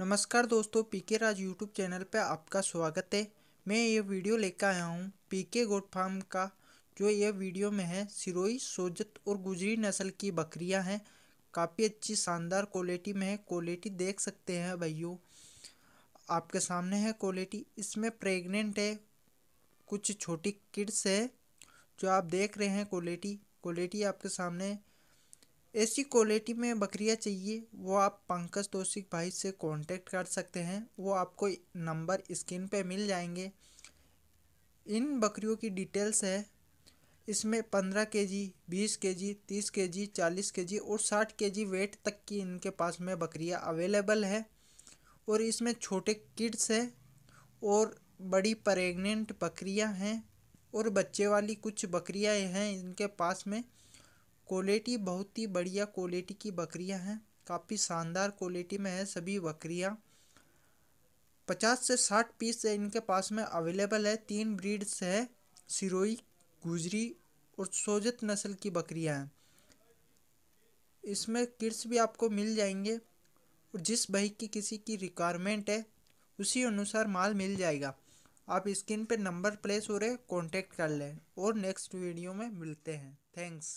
नमस्कार दोस्तों पीके राज YouTube channel पर आपका स्वागत है मैं ये वीडियो लेकर आया हूँ पीके गोट फार्म का जो ये वीडियो में है सिरोई सोजत और गुजरी नस्ल की बकरियाँ हैं काफ़ी अच्छी शानदार क्वालिटी में है क्वालिटी देख सकते हैं भैया आपके सामने है क्वालिटी इसमें प्रेग्नेंट है कुछ छोटी किड्स है जो आप देख रहे हैं क्वालिटी क्वालिटी आपके सामने ऐसी क्वालिटी में बकरियाँ चाहिए वो आप पंकज तोशिक भाई से कांटेक्ट कर सकते हैं वो आपको नंबर स्क्रीन पे मिल जाएंगे इन बकरियों की डिटेल्स है इसमें पंद्रह के जी बीस के जी तीस के जी चालीस के जी और साठ के जी वेट तक की इनके पास में बकरियाँ अवेलेबल है और इसमें छोटे किड्स है और बड़ी प्रेग्नेंट बकरियाँ हैं और बच्चे वाली कुछ बकरियाँ हैं इनके पास में क्वालिटी बहुत ही बढ़िया क्वालिटी की बकरियां हैं काफ़ी शानदार क्वालिटी में है सभी बकरियां पचास से साठ पीस इनके पास में अवेलेबल है तीन ब्रीड्स है सिरोई गुजरी और सोजत नस्ल की बकरियां हैं इसमें किड्स भी आपको मिल जाएंगे और जिस भाई की किसी की रिक्वायरमेंट है उसी अनुसार माल मिल जाएगा आप स्क्रीन पे नंबर प्लेस हो रहे कांटेक्ट कर लें और नेक्स्ट वीडियो में मिलते हैं थैंक्स